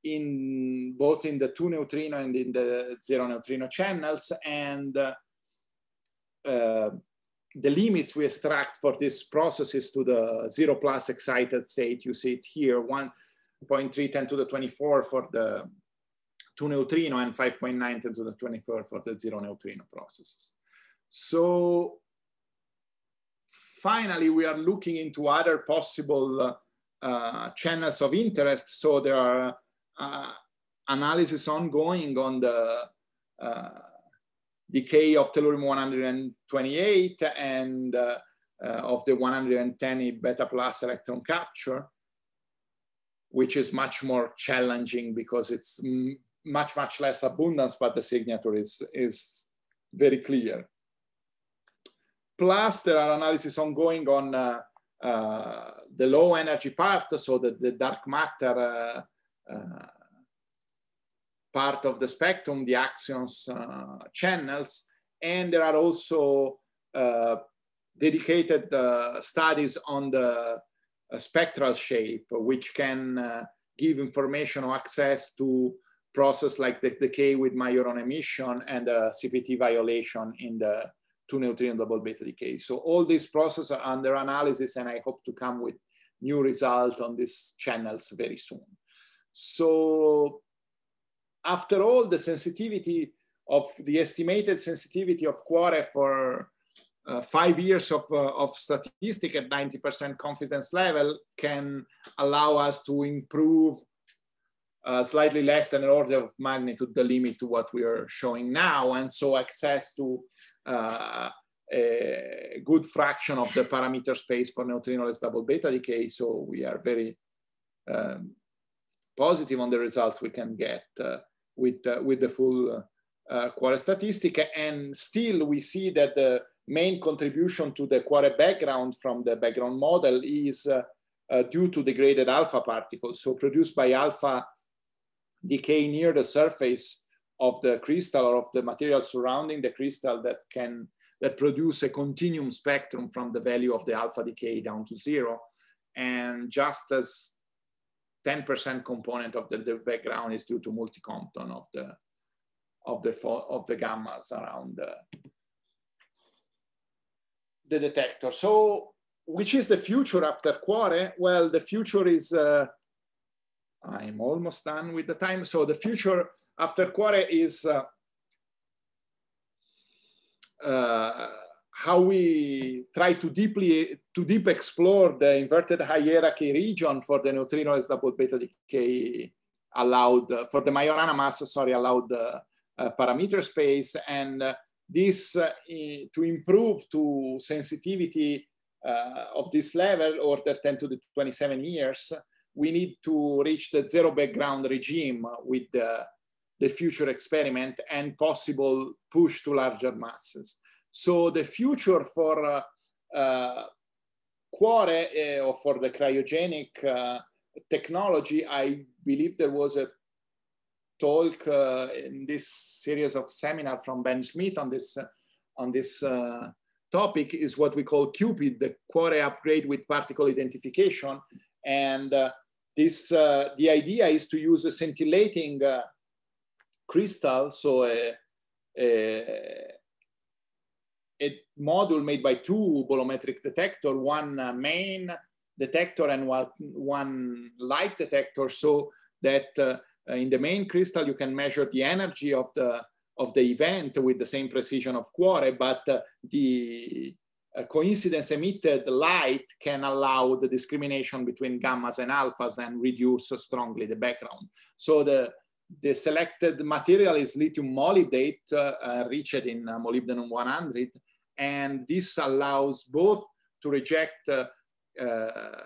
in both in the two neutrino and in the zero neutrino channels and uh, uh, the limits we extract for these processes to the zero plus excited state you see it here 1.3 10 to the 24 for the two neutrino and 5.9 10 to the 24 for the zero neutrino processes so finally, we are looking into other possible uh, uh, channels of interest. So there are uh, analysis ongoing on the uh, decay of tellurium 128 and uh, uh, of the 110 beta plus electron capture, which is much more challenging because it's much, much less abundance, but the signature is, is very clear. Plus, there are analysis ongoing on uh, uh, the low energy part, so the, the dark matter uh, uh, part of the spectrum, the axions uh, channels. And there are also dedicated studies on the spectral shape, which can give information or access to process like the decay with Majoron emission and the CPT violation in the to neutrino double beta decay. So all these processes are under analysis and I hope to come with new results on these channels very soon. So after all, the sensitivity of the estimated sensitivity of Quare for uh, five years of, uh, of statistic at 90% confidence level can allow us to improve uh, slightly less than an order of magnitude the limit to what we are showing now. And so access to uh, a good fraction of the parameter space for neutrino-less double beta decay. So we are very um, positive on the results we can get uh, with, uh, with the full uh, uh quare statistic. And still we see that the main contribution to the quare background from the background model is uh, due to degraded alpha particles. So produced by alpha decay near the surface of the crystal or of the material surrounding the crystal that can that produce a continuum spectrum from the value of the alpha decay down to zero. And just as 10% component of the, the, background is due to multi-compton of the of the of the gammas around the, the detector. So which is the future after Quare? Well, the future is uh, I'm almost done with the time. So the future after Quare is uh, uh, how we try to deeply, to deep explore the inverted hierarchy region for the neutrino as double beta decay allowed, uh, for the Majorana mass, sorry, allowed uh, uh, parameter space. And uh, this to improve to sensitivity of this level order 10 to the 27 years, we need to reach the zero background regime with the, the future experiment and possible push to larger masses. So the future for uh, uh, uh, or for the cryogenic uh, technology, I believe there was a talk uh, in this series of seminar from Ben Schmidt on this uh, on this topic is what we call Cupid, the Quare upgrade with particle identification. And uh, this, uh, the idea is to use a scintillating uh, crystal, so a, a, a, module made by two bolometric detector, one uh, main detector and one, one light detector, so that uh, uh, in the main crystal you can measure the energy of the of the event with the same precision of Quore, but uh, the a coincidence emitted light can allow the discrimination between gammas and alphas and reduce strongly the background. So the, the selected material is lithium molybdate uh, uh, enriched in uh, molybdenum 100. And this allows both to reject uh, uh,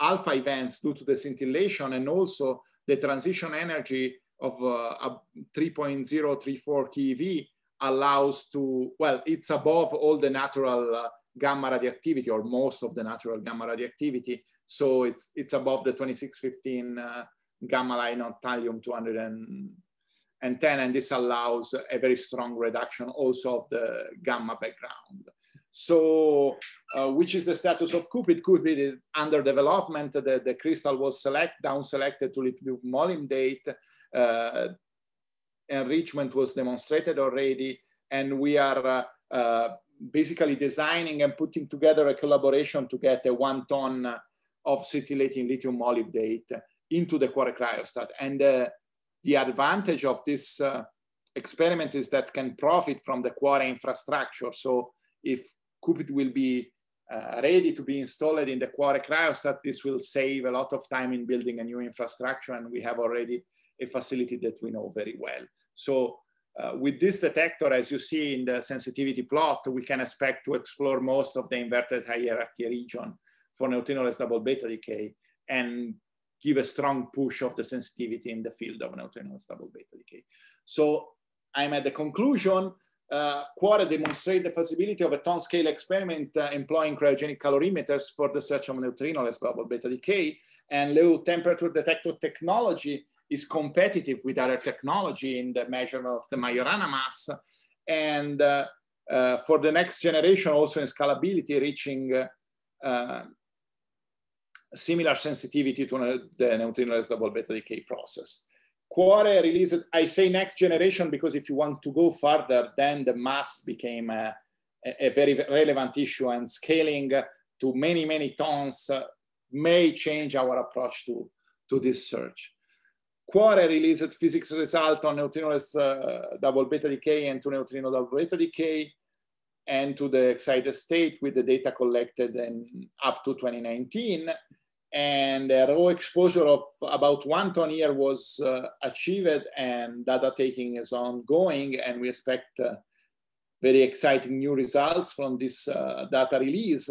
alpha events due to the scintillation and also the transition energy of uh, 3.034 keV allows to, well, it's above all the natural uh, gamma radioactivity or most of the natural gamma radioactivity. So it's, it's above the 2615 uh, gamma line on thallium 210. And this allows a very strong reduction also of the gamma background. So, uh, which is the status of Cupid? Cupid is under development. The, the crystal was select, down selected to molybdate. Uh, enrichment was demonstrated already, and we are uh, uh, basically designing and putting together a collaboration to get a one ton of scintillating lithium molybdate into the quark cryostat. And uh, the advantage of this uh, experiment is that can profit from the quark infrastructure. So if CUPID will be uh, ready to be installed in the quark cryostat, this will save a lot of time in building a new infrastructure. And we have already a facility that we know very well. So uh, with this detector, as you see in the sensitivity plot, we can expect to explore most of the inverted hierarchy region for neutrinoless double beta decay and give a strong push of the sensitivity in the field of neutrinoless double beta decay. So I'm at the conclusion. Uh, Quora the feasibility of a ton scale experiment uh, employing cryogenic calorimeters for the search of neutrinoless double beta decay and low temperature detector technology is competitive with other technology in the measurement of the Majorana mass. And uh, uh, for the next generation, also in scalability, reaching uh, uh similar sensitivity to the neutrinoless double beta decay process. Quare released, I say next generation because if you want to go further, then the mass became a, a very relevant issue and scaling to many, many tons uh, may change our approach to, to this search. Cuore released physics result on neutrinoless uh, double beta decay and two neutrino double beta decay and to the excited state with the data collected in, up to 2019. And the raw exposure of about one ton year was uh, achieved and data taking is ongoing and we expect uh, very exciting new results from this uh, data release.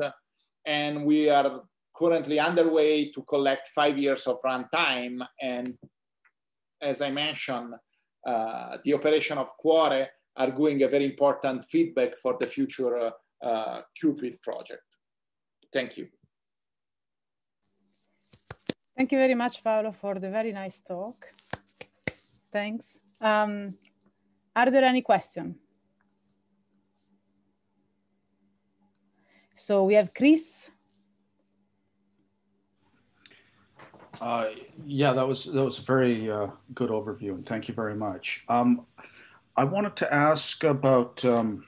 And we are currently underway to collect five years of runtime and as I mentioned, uh, the operation of Cuore are going a very important feedback for the future uh, uh, Cupid project. Thank you. Thank you very much, Paolo, for the very nice talk. Thanks. Um, are there any questions? So we have Chris Uh, yeah, that was that was a very uh, good overview, and thank you very much. Um, I wanted to ask about um,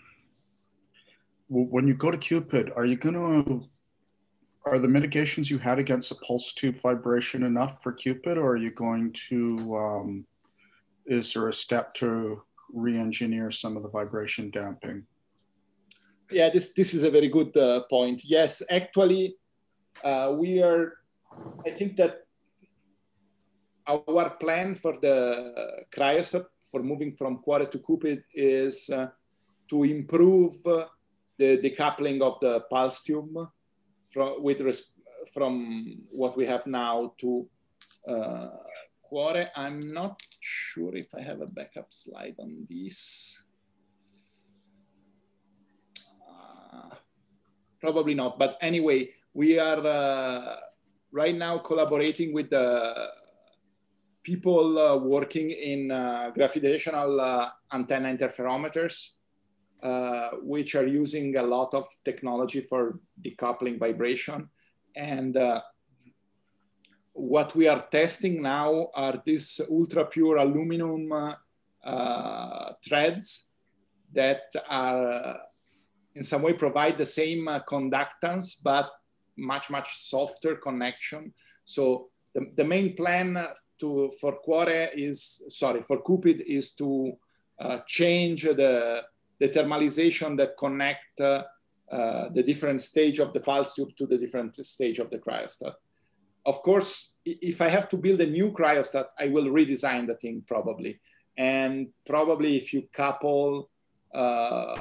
when you go to Cupid, are you going to are the mitigations you had against the pulse tube vibration enough for Cupid, or are you going to um, is there a step to re-engineer some of the vibration damping? Yeah, this this is a very good uh, point. Yes, actually, uh, we are I think that our plan for the cryostat for moving from quarter to cupid is uh, to improve uh, the decoupling of the pulse tube from, with from what we have now to uh, quarter. I'm not sure if I have a backup slide on this. Uh, probably not, but anyway, we are uh, right now collaborating with the people uh, working in uh, gravitational uh, antenna interferometers, uh, which are using a lot of technology for decoupling vibration. And uh, what we are testing now are these ultra pure aluminum uh, threads that are in some way provide the same conductance, but much, much softer connection. So the, the main plan to for Cuore is sorry for Cupid is to uh, change the the thermalization that connect uh, the different stage of the pulse tube to the different stage of the cryostat. Of course, if I have to build a new cryostat, I will redesign the thing probably. And probably if you couple uh,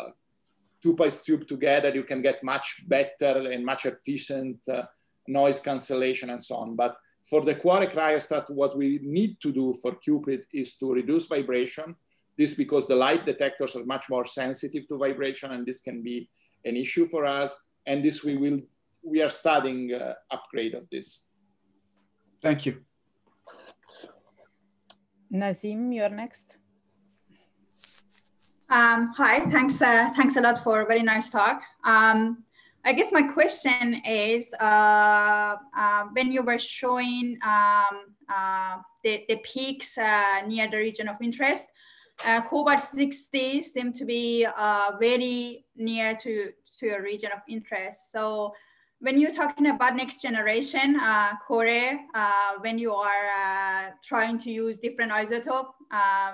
two pulse tube together, you can get much better and much efficient uh, noise cancellation and so on. But for the quark cryostat, what we need to do for Cupid is to reduce vibration. This because the light detectors are much more sensitive to vibration and this can be an issue for us. And this we will, we are studying uh, upgrade of this. Thank you. Nazim, you're next. Um, hi, thanks, uh, thanks a lot for a very nice talk. Um, I guess my question is uh, uh, when you were showing um, uh, the, the peaks uh, near the region of interest, cobalt uh, 60 seemed to be uh, very near to, to your region of interest. So when you're talking about next generation core, when you are trying to use different isotope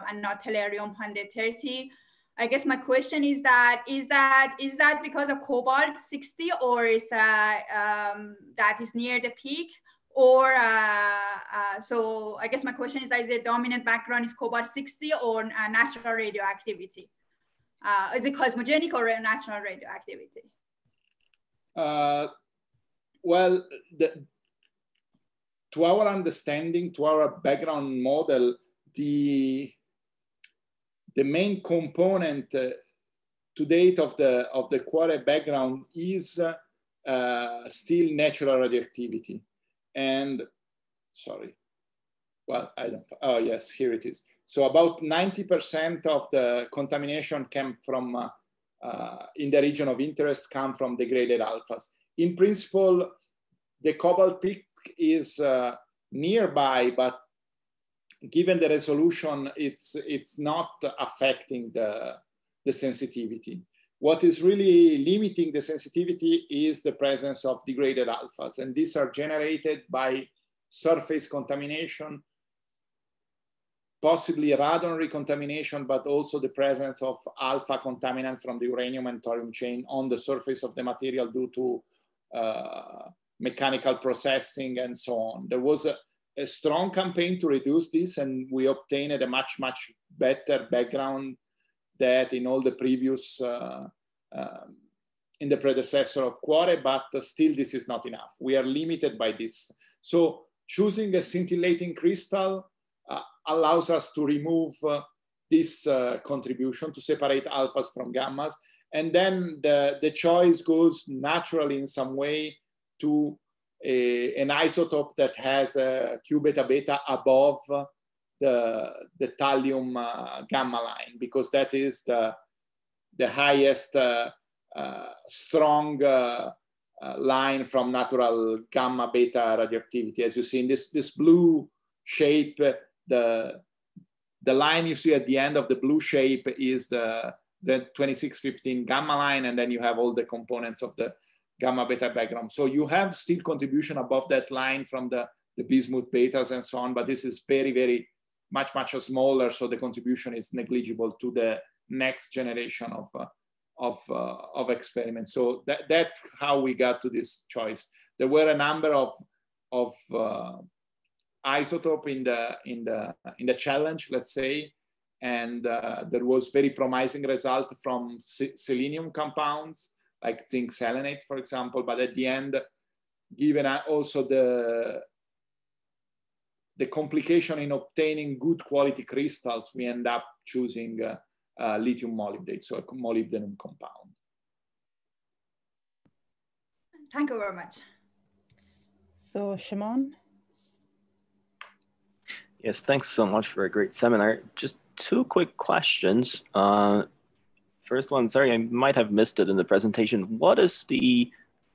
and not tellurium 130, I guess my question is that is that is that because of cobalt 60 or is that uh, um, that is near the peak or uh, uh, so I guess my question is that is the dominant background is cobalt 60 or uh, natural radioactivity? Uh, is it cosmogenic or natural radioactivity? well, the, to our understanding, to our background model, the the main component uh, to date of the, of the quarry background is uh, still natural radioactivity. And sorry, well, I don't, oh yes, here it is. So about 90% of the contamination came from, uh, uh, in the region of interest come from degraded alphas. In principle, the cobalt peak is uh, nearby, but given the resolution, it's, it's not affecting the, the sensitivity. What is really limiting the sensitivity is the presence of degraded alphas, and these are generated by surface contamination, possibly radon recontamination, but also the presence of alpha contaminant from the uranium and thorium chain on the surface of the material due to uh, mechanical processing and so on. There was a, a strong campaign to reduce this, and we obtained a much, much better background that in all the previous, uh, um, in the predecessor of Quare, but still this is not enough. We are limited by this. So choosing a scintillating crystal uh, allows us to remove uh, this uh, contribution to separate alphas from gammas. And then the, the choice goes naturally in some way to a, an isotope that has a Q beta beta above the, the thallium uh, gamma line because that is the, the highest uh, uh, strong uh, uh, line from natural gamma beta radioactivity. As you see in this, this blue shape, the, the line you see at the end of the blue shape is the, the 2615 gamma line, and then you have all the components of the gamma beta background. So you have still contribution above that line from the, the bismuth betas and so on, but this is very, very much, much smaller. So the contribution is negligible to the next generation of, uh, of, uh, of experiments. So that, that's how we got to this choice. There were a number of, of uh, isotope in the, in, the, in the challenge, let's say, and uh, there was very promising result from selenium compounds like zinc selenate, for example. But at the end, given also the the complication in obtaining good quality crystals, we end up choosing uh, uh, lithium molybdate, so a molybdenum compound. Thank you very much. So, Shimon? Yes, thanks so much for a great seminar. Just two quick questions. Uh, First one, sorry, I might have missed it in the presentation. What is the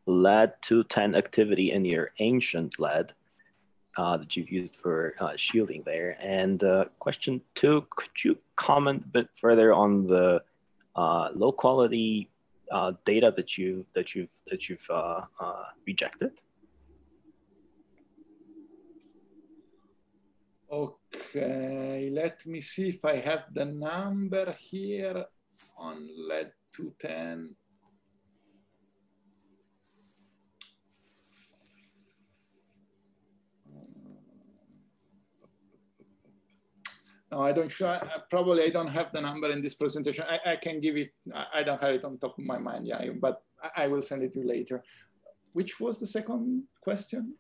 lead 210 activity in your ancient lead uh, that you've used for uh, shielding there? And uh, question two, could you comment a bit further on the uh, low quality uh, data that you that you've that you've uh, rejected? Okay, let me see if I have the number here on lead 210. No, I don't sure. Probably I don't have the number in this presentation. I, I can give it. I don't have it on top of my mind. Yeah, but I will send it to you later. Which was the second question?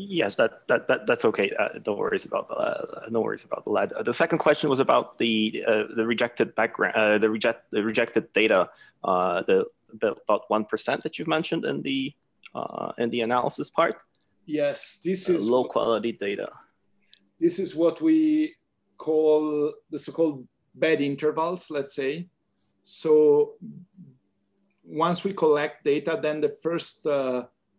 Yes, that, that, that that's okay. Uh, no worries about the uh, no worries about the the second question was about the uh, the rejected background, uh, the reject the rejected data, uh, the, the, about one percent that you've mentioned in the in the analysis part. Yes, this is low quality data. This is what we call the so-called bed intervals. Let's say so. Once we collect data, then the first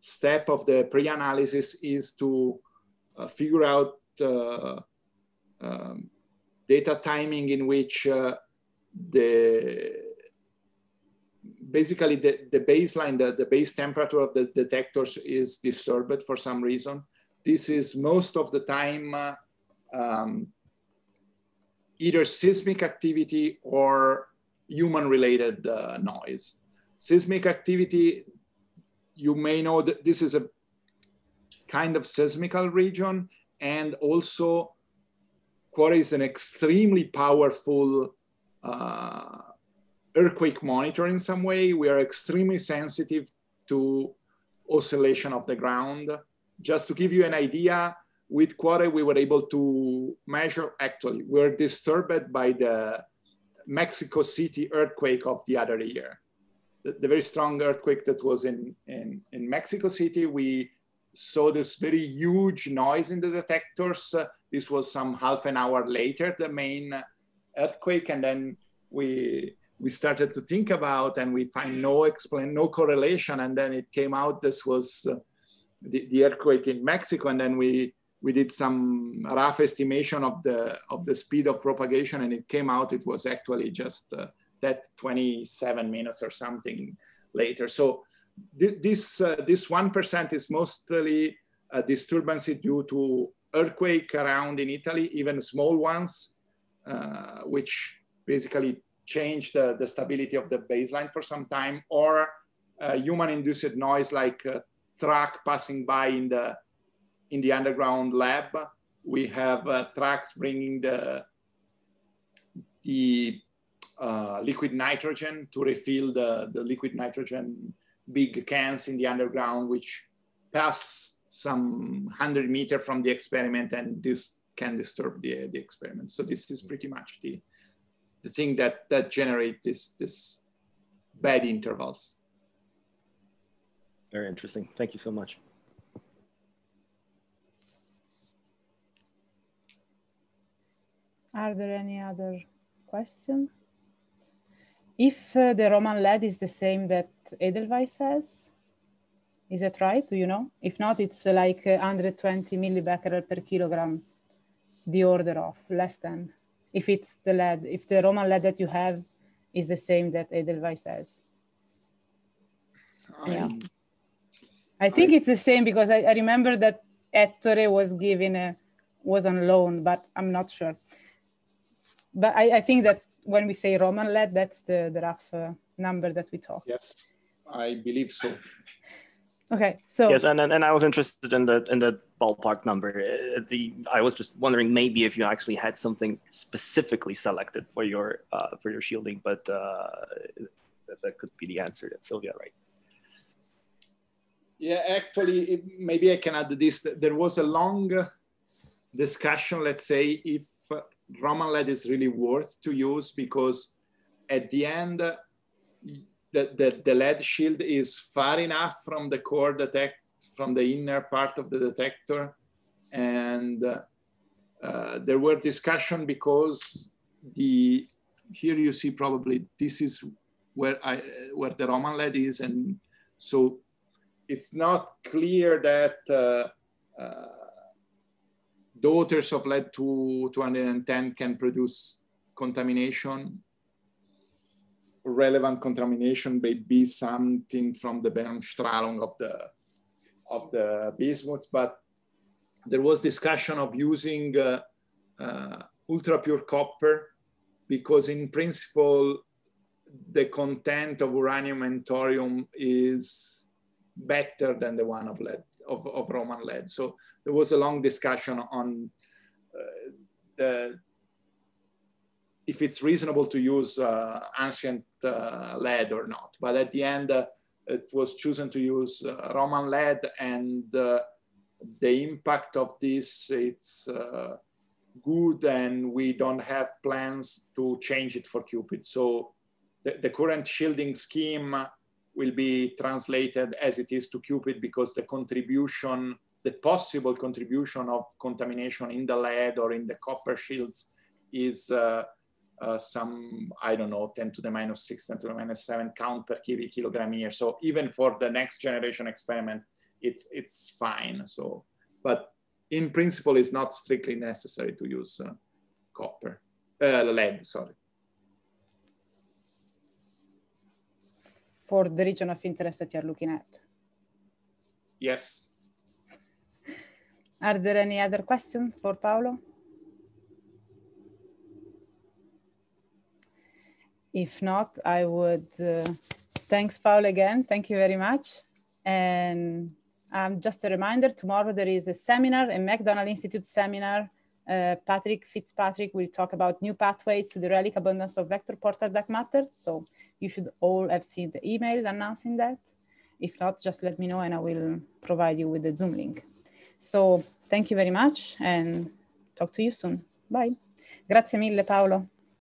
step of the pre-analysis is to uh, figure out uh, um, data timing in which uh, the basically the, the baseline, the, the base temperature of the detectors is disturbed for some reason. This is most of the time uh, um, either seismic activity or human related uh, noise. Seismic activity you may know that this is a kind of seismical region and also Quarry is an extremely powerful uh, earthquake monitor in some way. We are extremely sensitive to oscillation of the ground. Just to give you an idea, with Quarry, we were able to measure actually, we were disturbed by the Mexico City earthquake of the other year the, the very strong earthquake that was in, in, in Mexico City, we saw this very huge noise in the detectors. Uh, this was some half an hour later, the main earthquake. And then we, we started to think about and we find no explain, no correlation. And then it came out this was uh, the, the earthquake in Mexico. And then we, we did some rough estimation of the, of the speed of propagation and it came out it was actually just uh, that 27 minutes or something later. So th this uh, this one percent is mostly a disturbance due to earthquake around in Italy, even small ones, uh, which basically change the, the stability of the baseline for some time, or uh, human-induced noise like a truck passing by in the in the underground lab. We have uh, trucks bringing the the uh, liquid nitrogen to refill the, the liquid nitrogen big cans in the underground, which pass some 100 meter from the experiment and this can disturb the, the experiment. So this is pretty much the, the thing that, that generate this, this bad intervals. Very interesting. Thank you so much. Are there any other questions? if uh, the Roman lead is the same that Edelweiss has, is that right? Do you know? If not, it's uh, like 120 uh, millibecquerel per kilogram, the order of less than. If it's the lead, if the Roman lead that you have is the same that Edelweiss has. I, yeah. I think I, it's the same because I, I remember that Ettore was given a, was on loan, but I'm not sure but I, I, think that when we say Roman led, that's the, the rough uh, number that we talk. Yes, I believe so. Okay, so yes, and, and, and I was interested in the in the ballpark number. Uh, the I was just wondering maybe if you actually had something specifically selected for your uh, for your shielding, but uh, that could be the answer that Sylvia, right? Yeah, actually, it, maybe I can add this. There was a long discussion, let's say, if Roman lead is really worth to use because at the end, the, the, the lead shield is far enough from the core detect from the inner part of the detector. And uh, there were discussion because the, here you see probably this is where I, where the Roman lead is. And so it's not clear that uh, uh, daughters of lead 210 can produce contamination, relevant contamination may be something from the Bernstrahlung of the, of the bismuth, but there was discussion of using uh, uh, ultra pure copper because in principle, the content of uranium and thorium is better than the one of lead of, of Roman lead. So there was a long discussion on uh, the, if it's reasonable to use uh, ancient uh, lead or not. But at the end, uh, it was chosen to use uh, Roman lead, and uh, the impact of this it's good, and we don't have plans to change it for Cupid. So the, the current shielding scheme will be translated as it is to Cupid because the contribution, the possible contribution of contamination in the lead or in the copper shields is uh, uh, some, I don't know, 10 to the minus 6, 10 to the minus 7 count per cubic kilogram year. So even for the next generation experiment, it's, it's fine. So, but in principle, it's not strictly necessary to use uh, copper, uh, lead, sorry. for the region of interest that you're looking at? Yes. Are there any other questions for Paolo? If not, I would, uh, thanks Paolo again. Thank you very much. And um, just a reminder, tomorrow there is a seminar, a McDonald Institute seminar. Uh, Patrick Fitzpatrick will talk about new pathways to the relic abundance of vector portal dark matter. So you should all have seen the email announcing that. If not, just let me know and I will provide you with the Zoom link. So thank you very much and talk to you soon. Bye. Grazie mille Paolo.